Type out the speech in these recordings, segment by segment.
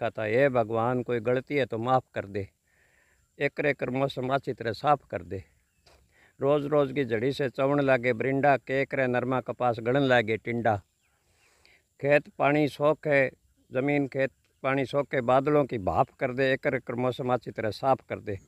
का था ये भगवान कोई गलती है तो माफ़ कर दे एक एक मौसम अच्छी तरह साफ कर दे रोज़ रोज़ की झड़ी से चवण लागे बरिंडा केकर नरमा कपास गड़न लागे टिंडा खेत पानी सोख है ज़मीन खेत पानी सोख के बादलों की भाप कर दे एक मौसम अच्छी तरह साफ कर दे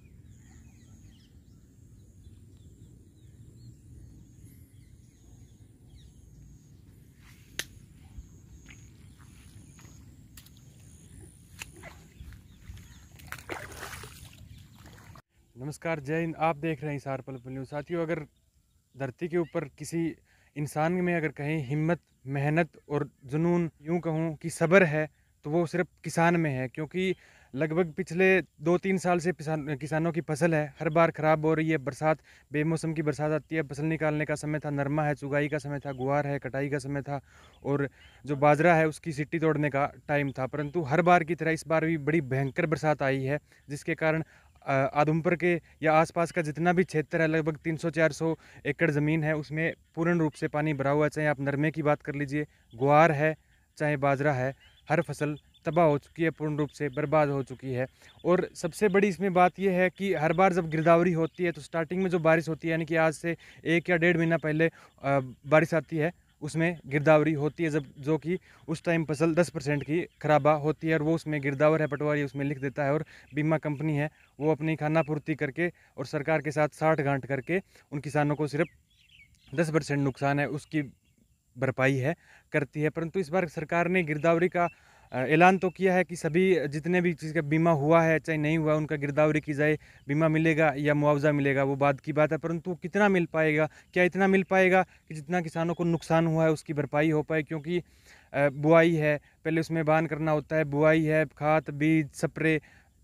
नमस्कार जय हिंद आप देख रहे हैं सार पल न्यूज़ साथियों अगर धरती के ऊपर किसी इंसान में अगर कहें हिम्मत मेहनत और जुनून यूँ कहूँ कि सब्र है तो वो सिर्फ किसान में है क्योंकि लगभग पिछले दो तीन साल से किसानों की फसल है हर बार ख़राब हो रही है बरसात बेमौसम की बरसात आती है फसल निकालने का समय था नरमा है चुगाई का समय था गुहार है कटाई का समय था और जो बाजरा है उसकी सिट्टी तोड़ने का टाइम था परंतु हर बार की तरह इस बार भी बड़ी भयंकर बरसात आई है जिसके कारण आदमपुर के या आसपास का जितना भी क्षेत्र है लगभग 300-400 एकड़ ज़मीन है उसमें पूर्ण रूप से पानी भरा हुआ है चाहे आप नरमे की बात कर लीजिए ग्वार है चाहे बाजरा है हर फसल तबाह हो चुकी है पूर्ण रूप से बर्बाद हो चुकी है और सबसे बड़ी इसमें बात यह है कि हर बार जब गिरदावरी होती है तो स्टार्टिंग में जो बारिश होती है यानी कि आज से एक या डेढ़ महीना पहले बारिश आती है उसमें गिरदावरी होती है जब जो कि उस टाइम फसल 10 परसेंट की खराबा होती है और वो उसमें गिरदावर है पटवारी उसमें लिख देता है और बीमा कंपनी है वो अपनी खाना पूर्ति करके और सरकार के साथ साठ गांठ करके उन किसानों को सिर्फ दस परसेंट नुकसान है उसकी भरपाई है करती है परंतु इस बार सरकार ने गिरदावरी का ऐलान तो किया है कि सभी जितने भी चीज़ का बीमा हुआ है चाहे नहीं हुआ उनका गिरदावरी की जाए बीमा मिलेगा या मुआवजा मिलेगा वो बाद की बात है परंतु कितना मिल पाएगा क्या इतना मिल पाएगा कि जितना किसानों को नुकसान हुआ है उसकी भरपाई हो पाए क्योंकि बुआई है पहले उसमें बान करना होता है बुआई है खाद बीज सप्रे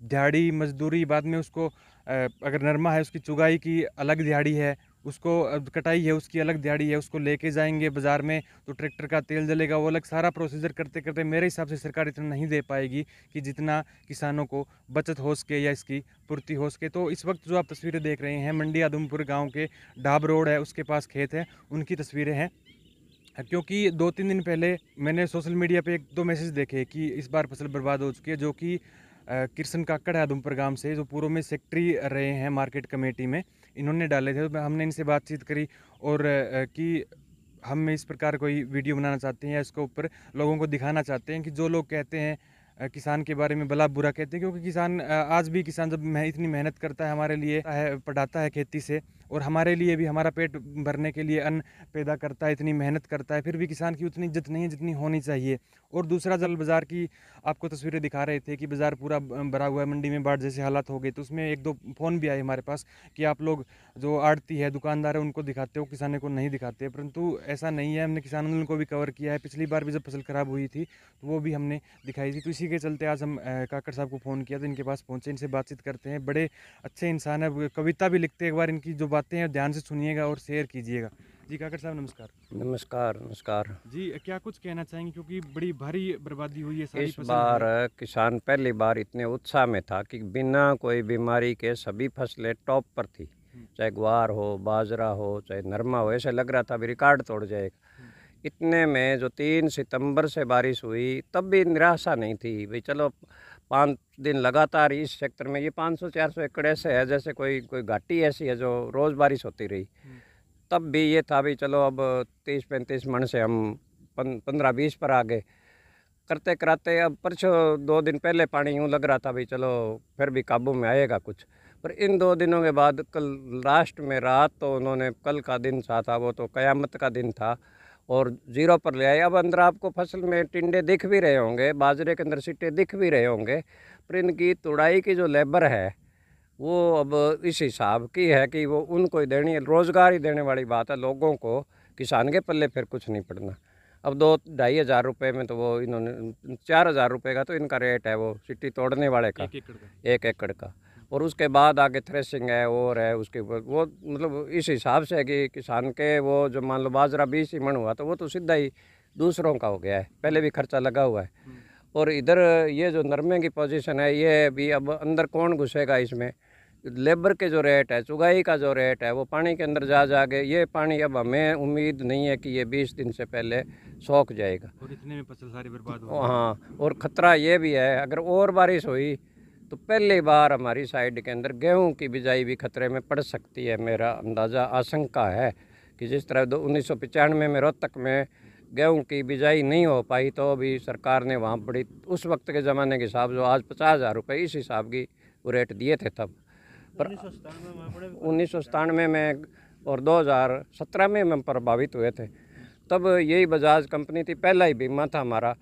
दिहाड़ी मजदूरी बाद में उसको अगर नरमा है उसकी चुगाई की अलग दिहाड़ी है उसको कटाई है उसकी अलग दिहाड़ी है उसको लेके जाएंगे बाज़ार में तो ट्रैक्टर का तेल जलेगा वो अलग सारा प्रोसीजर करते करते मेरे हिसाब से सरकार इतना नहीं दे पाएगी कि जितना किसानों को बचत हो सके या इसकी पूर्ति हो सके तो इस वक्त जो आप तस्वीरें देख रहे हैं मंडी आदमपुर गाँव के डाब रोड है उसके पास खेत है उनकी तस्वीरें हैं क्योंकि दो तीन दिन पहले मैंने सोशल मीडिया पे एक दो मैसेज देखे कि इस बार फसल बर्बाद हो चुकी है जो कि किरसन काकड़ है आदमपुर गांव से जो पूर्व में सेक्रेटरी रहे हैं मार्केट कमेटी में इन्होंने डाले थे तो हमने इनसे बातचीत करी और कि हम इस प्रकार कोई वीडियो बनाना चाहते हैं या इसके ऊपर लोगों को दिखाना चाहते हैं कि जो लोग कहते हैं किसान के बारे में भला बुरा कहते हैं क्योंकि किसान आज भी किसान जब इतनी मेहनत करता है हमारे लिए पढ़ाता है खेती से और हमारे लिए भी हमारा पेट भरने के लिए अन्न पैदा करता है इतनी मेहनत करता है फिर भी किसान की उतनी इज्जत नहीं है जितनी होनी चाहिए और दूसरा जल बाज़ार की आपको तस्वीरें दिखा रहे थे कि बाज़ार पूरा भरा हुआ है मंडी में बाढ़ जैसे हालात हो गए तो उसमें एक दो फ़ोन भी आए हमारे पास कि आप लोग जो आड़ती है दुकानदार है उनको दिखाते हो किसानों को नहीं दिखाते परंतु ऐसा नहीं है हमने किसान आंदोलन को भी कवर किया है पिछली बार भी जब फसल ख़राब हुई थी तो वो भी हमने दिखाई थी तो इसी के चलते आज हम काकड़ साहब को फ़ोन किया तो इनके पास पहुँचे इनसे बातचीत करते हैं बड़े अच्छे इंसान है कविता भी लिखते एक बार इनकी जो बात बातें हैं ध्यान से सुनिएगा और शेयर कीजिएगा जी काकर साहब नमस्कार नमस्कार नमस्कार जी क्या कुछ कहना चाहेंगे क्योंकि बड़ी भारी बर्बादी हुई है सारी इस बार किसान पहली बार इतने उत्साह में था कि बिना कोई बीमारी के सभी फसलें टॉप पर थी हम्म। चाहे ग्वार हो बाजरा हो चाहे नरमा हो ऐसा लग रहा था अभी रिकॉर्ड तोड़ जाएगा इतने में जो तीन सितंबर से बारिश हुई तब भी निराशा नहीं थी भाई चलो पाँच दिन लगातार इस सेक्टर में ये 500-400 एकड़ ऐसे है जैसे कोई कोई घाटी ऐसी है जो रोज़ बारिश होती रही हम्म। तब भी ये था भाई चलो अब तीस पैंतीस मण से हम पंद्रह बीस पर आ गए करते कराते अब परसों दो दिन पहले पानी यूँ लग रहा था भाई चलो फिर भी काबू में आएगा कुछ पर इन दो दिनों के बाद कल लास्ट में रात तो उन्होंने कल का दिन सा था वो तो क़यामत का दिन था और ज़ीरो पर ले आए अब अंदर आपको फसल में टिंडे दिख भी रहे होंगे बाजरे के अंदर सिट्टे दिख भी रहे होंगे पर इनकी तुड़ाई की जो लेबर है वो अब इस हिसाब की है कि वो उनको ही देनी रोज़गार ही देने वाली बात है लोगों को किसान के पल्ले फिर कुछ नहीं पड़ना अब दो ढाई हज़ार रुपये में तो वो इन्होंने चार हज़ार रुपये का तो इनका रेट है वो सिट्टी तोड़ने वाले का एक एकड़ का और उसके बाद आगे थ्रेसिंग है और है उसके ऊपर वो मतलब इस हिसाब से है कि किसान के वो जो मान लो बाजरा बीस ही मण हुआ तो वो तो सीधा ही दूसरों का हो गया है पहले भी खर्चा लगा हुआ है हम्म। और इधर ये जो नरमे की पोजीशन है ये भी अब अंदर कौन घुसेगा इसमें लेबर के जो रेट है चुगाई का जो रेट है वो पानी के अंदर जा जा के ये पानी अब हमें उम्मीद नहीं है कि ये बीस दिन से पहले सौख जाएगा और इतने में फसल सारी बर्बाद हो हाँ और ख़तरा ये भी है अगर और बारिश हुई तो पहली बार हमारी साइड के अंदर गेहूं की बिजाई भी खतरे में पड़ सकती है मेरा अंदाज़ा आशंका है कि जिस तरह दो उन्नीस में रोहतक में गेहूं की बिजाई नहीं हो पाई तो अभी सरकार ने वहाँ बड़ी उस वक्त के ज़माने के हिसाब जो आज पचास हज़ार रुपये इस हिसाब की वो रेट दिए थे तब पर उन्नीस सौ सतानवे में और 2017 में हम प्रभावित हुए थे तब यही बजाज कंपनी थी पहला ही बीमा था हमारा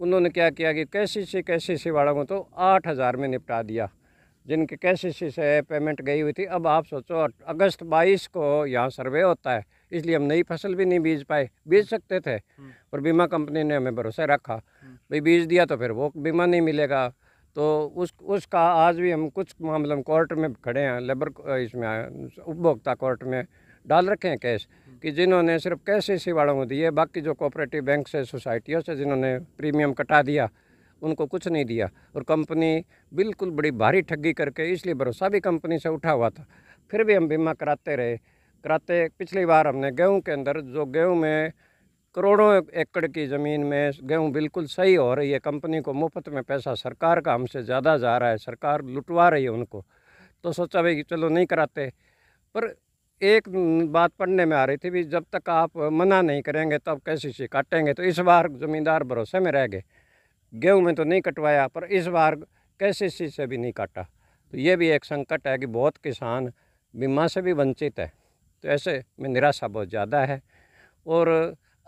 उन्होंने क्या किया कि कैसे से कैसे से वालों को तो आठ हज़ार में निपटा दिया जिनके कैसे से, से पेमेंट गई हुई थी अब आप सोचो अगस्त बाईस को यहाँ सर्वे होता है इसलिए हम नई फसल भी नहीं बीज पाए बीज सकते थे हम्म। पर बीमा कंपनी ने हमें भरोसा रखा हम्म। भाई बीज दिया तो फिर वो बीमा नहीं मिलेगा तो उस उसका आज भी हम कुछ मामले में कोर्ट में खड़े हैं लेबर इसमें उपभोक्ता कोर्ट में डाल रखे हैं कैश कि जिन्होंने सिर्फ कैसे सी वालों को दिए बाकी जो कोऑपरेटिव बैंक से सोसाइटियों से जिन्होंने प्रीमियम कटा दिया उनको कुछ नहीं दिया और कंपनी बिल्कुल बड़ी भारी ठगी करके इसलिए भरोसा भी कंपनी से उठा हुआ था फिर भी हम बीमा कराते रहे कराते पिछली बार हमने गेहूँ के अंदर जो गेहूँ में करोड़ों एकड़ की ज़मीन में गेहूँ बिल्कुल सही हो रही है कंपनी को मुफ्त में पैसा सरकार का हमसे ज़्यादा जा रहा है सरकार लुटवा रही है उनको तो सोचा भाई चलो नहीं कराते पर एक बात पढ़ने में आ रही थी भी जब तक आप मना नहीं करेंगे तब कैसे से काटेंगे तो इस बार ज़मींदार भरोसे में रह गए गेहूँ में तो नहीं कटवाया पर इस बार कैसे सी से भी नहीं काटा तो ये भी एक संकट है कि बहुत किसान बीमा से भी वंचित है तो ऐसे में निराशा बहुत ज़्यादा है और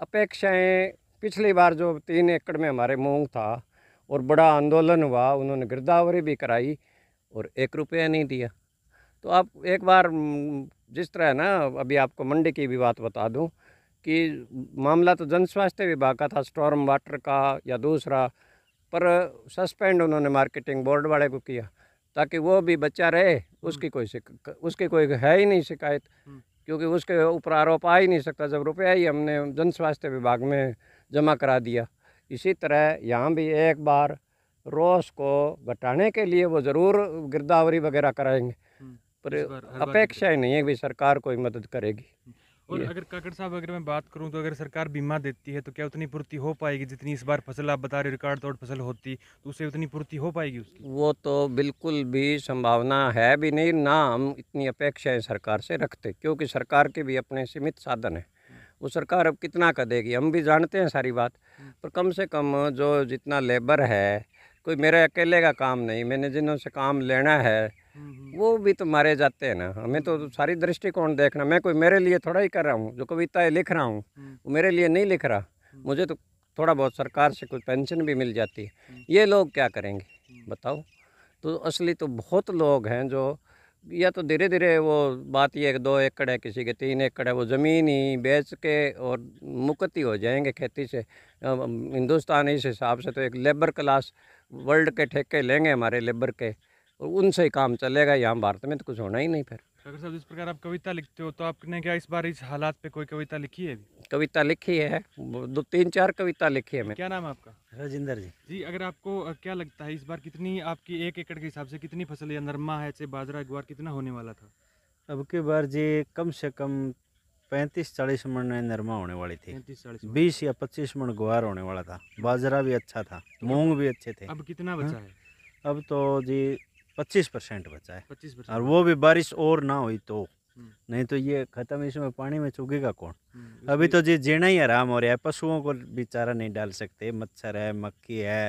अपेक्षाएँ पिछली बार जो तीन एकड़ में हमारे मूंग था और बड़ा आंदोलन हुआ उन्होंने गिरदावरी भी कराई और एक रुपया नहीं दिया तो आप एक बार जिस तरह ना अभी आपको मंडी की भी बात बता दूं कि मामला तो जन स्वास्थ्य विभाग का था स्टॉर्म वाटर का या दूसरा पर सस्पेंड उन्होंने मार्केटिंग बोर्ड वाले को किया ताकि वो भी बच्चा रहे हम्म। उसकी कोई उसकी कोई है ही नहीं शिकायत हम्म। क्योंकि उसके ऊपर आरोप आ ही नहीं सकता जब रुपया ही हमने जन स्वास्थ्य विभाग में जमा करा दिया इसी तरह यहाँ भी एक बार रोस को घटाने के लिए वो ज़रूर गिरदावरी वगैरह कराएंगे पर अपेक्षा ही नहीं है भी सरकार कोई मदद करेगी और अगर काकड़ साहब अगर मैं बात करूं तो अगर सरकार बीमा देती है तो क्या उतनी पूर्ति हो पाएगी जितनी इस बार फसल आप बता रहे रिकॉर्ड तोड़ फसल होती तो उसे उतनी पूर्ति हो पाएगी उसकी वो तो बिल्कुल भी संभावना है भी नहीं ना हम इतनी अपेक्षाएं सरकार से रखते क्योंकि सरकार के भी अपने सीमित साधन हैं वो सरकार अब कितना का देगी हम भी जानते हैं सारी बात पर कम से कम जो जितना लेबर है कोई मेरा अकेले का काम नहीं मैंने जिन्होंने काम लेना है वो भी तो मारे जाते हैं ना हमें तो हम्म। सारी दृष्टिकोण देखना मैं कोई मेरे लिए थोड़ा ही कर रहा हूँ जो कविता लिख रहा हूँ हम्म। वो मेरे लिए नहीं लिख रहा हम्म। मुझे तो थोड़ा बहुत सरकार से कुछ पेंशन भी मिल जाती है ये लोग क्या करेंगे बताओ तो असली तो बहुत लोग हैं जो या तो धीरे धीरे वो बात ये दो एकड़ है किसी के तीन एकड़ है वो ज़मीन ही बेच के और मुक्ति हो जाएंगे खेती से हिंदुस्तान इस हिसाब से तो एक लेबर क्लास वर्ल्ड के ठेके लेंगे हमारे लेबर के और उनसे ही काम चलेगा यहाँ भारत में तो कुछ होना ही नहीं फिर डॉक्टर साहब जिस प्रकार आप कविता लिखते हो तो आपने क्या इस बार इस हालात पे कोई कविता लिखी है कविता लिखी है दो तीन चार कविता लिखी है मैं क्या नाम है आपका राजेंद्र जी जी अगर आपको क्या लगता है इस बार कितनी आपकी एक एकड़ के हिसाब से कितनी फसल या नरमा है चाहे बाजरा एक बार कितना होने वाला था अब के बार जी कम से कम पैंतीस चालीस मन नरमा होने वाली थी बीस या पच्चीस मन गुहार होने वाला था बाजरा भी अच्छा था मूंग भी अच्छे थे अब कितना बचा हाँ। है अब तो जी पच्चीस परसेंट बचा है पच्चीस परसेंट और वो भी बारिश और ना हुई तो हम्म। नहीं तो ये खत्म इसमें पानी में चुगेगा कौन हम्म, अभी तो जी जीना ही आराम हो रहा है पशुओं को भी चारा नहीं डाल सकते मच्छर है मक्खी है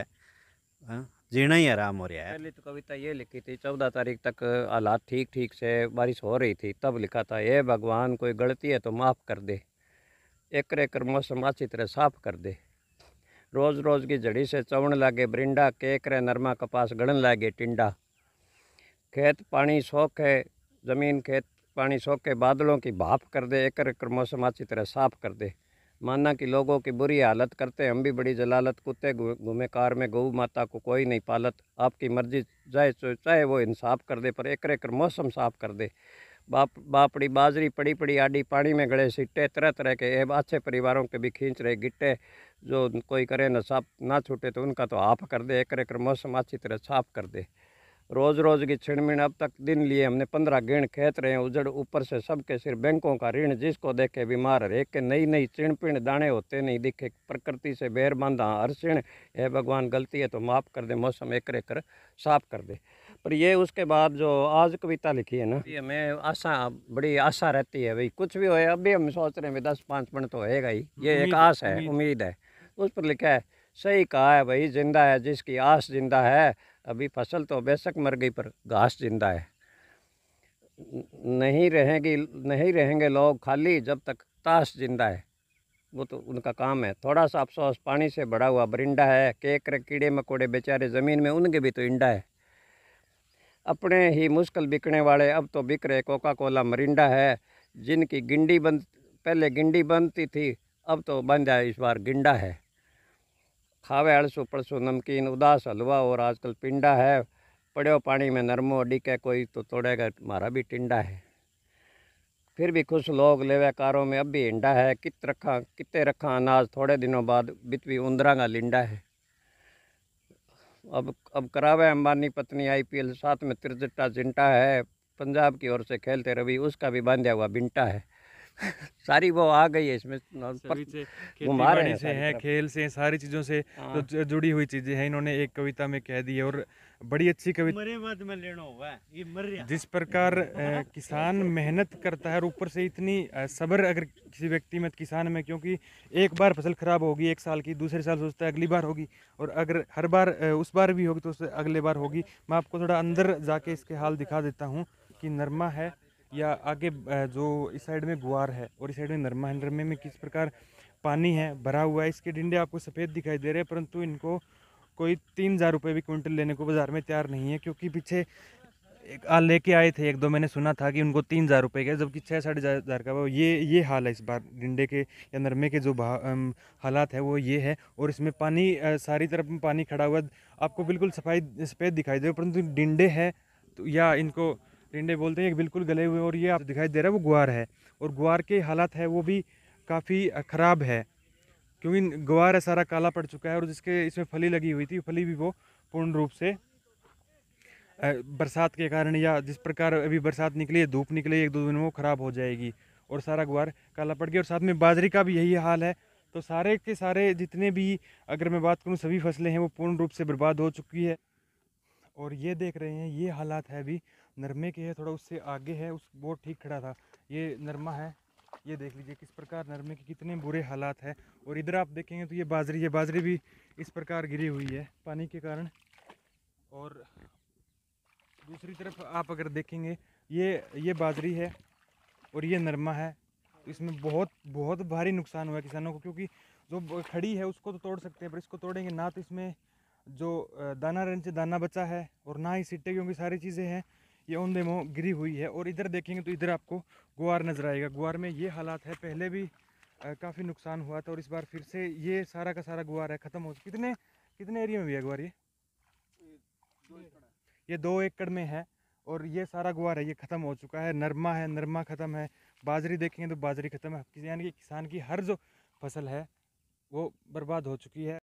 हाँ, जीना ही आराम हो रहा है पहले तो कविता ये लिखी थी चौदह तारीख तक हालात ठीक ठीक से बारिश हो रही थी तब लिखा था ये भगवान कोई गलती है तो माफ़ कर दे एक एकर मौसम अच्छी तरह साफ कर दे रोज़ रोज़ की जड़ी से चवण लागे ब्रिंडा केकर नरमा कपास गड़न लागे टिंडा खेत पानी सोख है ज़मीन खेत पानी सोख के बादलों की भाप कर दे एक एकर मौसम अच्छी तरह साफ कर दे माना कि लोगों की बुरी हालत करते हम भी बड़ी जलालत कुत्ते घूमे कार में गऊ माता को कोई नहीं पालत आपकी मर्जी जाए चाहे वो इंसाफ कर दे पर एकर एकर मौसम साफ कर दे बाप बापड़ी बाजरी पड़ी पड़ी आडी पानी में गड़े सिट्टे तरह तरह के एब अच्छे परिवारों के भी खींच रहे गिट्टे जो कोई करे ना साफ ना छूटे तो उनका तो आप कर दे एकर एकर मौसम अच्छी तरह साफ कर दे रोज़ रोज़ की मिण अब तक दिन लिए हमने पंद्रह गेंद खेत रहे हैं उजड़ ऊपर से सबके सिर बैंकों का ऋण जिसको देखे बीमार रेख के नई नई चिण पिण दाने होते नहीं दिखे प्रकृति से बैर बांधा हाँ, हर सिण है भगवान गलती है तो माफ़ कर दे मौसम एक कर साफ कर दे पर ये उसके बाद जो आज कविता लिखी है ना ये हमें आशा बड़ी आशा रहती है भाई कुछ भी हो अभी हम सोच रहे हैं दस पाँच मिनट तो होएगा ही ये एक आस है उम्मीद है उस पर लिखा है सही कहा है भाई जिंदा है जिसकी आस जिंदा है अभी फसल तो बेशक मर गई पर घास जिंदा है नहीं रहेंगी नहीं रहेंगे लोग खाली जब तक ताश जिंदा है वो तो उनका काम है थोड़ा सा अफसोस पानी से भरा हुआ बरिंडा है केकर कीड़े मकोड़े बेचारे ज़मीन में उनके भी तो इंडा है अपने ही मुश्किल बिकने वाले अब तो बिक रहे कोका कोला मरिंडा है जिनकी गिंडी बंद पहले गिंडी बनती थी अब तो बन जाए इस बार गिंडा है खावे अड़सु पड़सो नमकीन उदास हलवा और आजकल पिंडा है पड़ो पानी में नरमो अडिक कोई तो तोड़ेगा मारा भी टिंडा है फिर भी खुश लोग लेवे कारों में अब भी इंडा है कित रखा कितने रखा अनाज थोड़े दिनों बाद भी उंदरा का लिंडा है अब अब करावे अंबानी पत्नी आईपीएल साथ में त्रिजट्टा जिंटा है पंजाब की ओर से खेलते रवि उसका भी बांधा हुआ बिंटा है सारी वो आ गई है इसमें घुमा रहे से है खेल से सारी चीज़ों से हाँ। तो जुड़ी हुई चीज़ें हैं इन्होंने एक कविता में कह दी है और बड़ी अच्छी कविता जिस प्रकार किसान मेहनत करता है और ऊपर से इतनी सब्र अगर किसी व्यक्ति में किसान में क्योंकि एक बार फसल खराब होगी एक साल की दूसरे साल सोचता है अगली बार होगी और अगर हर बार उस बार भी होगी तो उससे अगले बार होगी मैं आपको थोड़ा अंदर जाके इसके हाल दिखा देता हूँ कि नरमा है या आगे जो इस साइड में गुआर है और इस साइड में नरमा है नरमे में किस प्रकार पानी है भरा हुआ है इसके डिंडे आपको सफ़ेद दिखाई दे रहे हैं परंतु इनको कोई तीन हज़ार रुपये भी क्विंटल लेने को बाज़ार में तैयार नहीं है क्योंकि पीछे एक लेके आए थे एक दो मैंने सुना था कि उनको तीन हज़ार रुपये के जबकि छः साढ़े हज़ार का ये ये हाल है इस बार डिंडे के या नरमे के जो हालात है वो ये है और इसमें पानी सारी तरफ में पानी खड़ा हुआ आपको बिल्कुल सफाई सफ़ेद दिखाई दे परंतु डिंडे है तो या इनको टिंडे बोलते हैं बिल्कुल गले हुए और ये आप दिखाई दे रहा है वो गुआर है और गुआर के हालात है वो भी काफ़ी ख़राब है क्योंकि गुआर है सारा काला पड़ चुका है और जिसके इसमें फली लगी हुई थी फली भी वो पूर्ण रूप से बरसात के कारण या जिस प्रकार अभी बरसात निकली है धूप निकली एक दो दिन में वो ख़राब हो जाएगी और सारा गुआर काला पड़ गया और साथ में बाजरी का भी यही हाल है तो सारे के सारे जितने भी अगर मैं बात करूँ सभी फसलें हैं वो पूर्ण रूप से बर्बाद हो चुकी है और ये देख रहे हैं ये हालात है अभी नरमे के है थोड़ा उससे आगे है उस वो ठीक खड़ा था ये नरमा है ये देख लीजिए किस प्रकार नरमे के कितने बुरे हालात हैं और इधर आप देखेंगे तो ये बाजरी है बाजरी भी इस प्रकार गिरी हुई है पानी के कारण और दूसरी तरफ आप अगर देखेंगे ये ये बाजरी है और ये नरमा है इसमें बहुत बहुत भारी नुकसान हुआ किसानों को क्योंकि जो खड़ी है उसको तो तोड़ सकते हैं पर इसको तोड़ेंगे ना तो इसमें जो दाना रंच दाना बचा है और ना ही सिट्टे क्योंकि सारी चीज़ें हैं ये उन देमो गिरी हुई है और इधर देखेंगे तो इधर आपको गुआर नज़र आएगा गुआर में ये हालात है पहले भी काफ़ी नुकसान हुआ था और इस बार फिर से ये सारा का सारा गुआर है ख़त्म हो कितने कितने एरिया में भी है गुआर ये ये दो एकड़ में है और ये सारा गुआर है ये ख़त्म हो चुका है नरमा है नरमा ख़त्म है बाजरी देखेंगे तो बाजरी ख़त्म है यानी कि किसान की हर जो फसल है वो बर्बाद हो चुकी है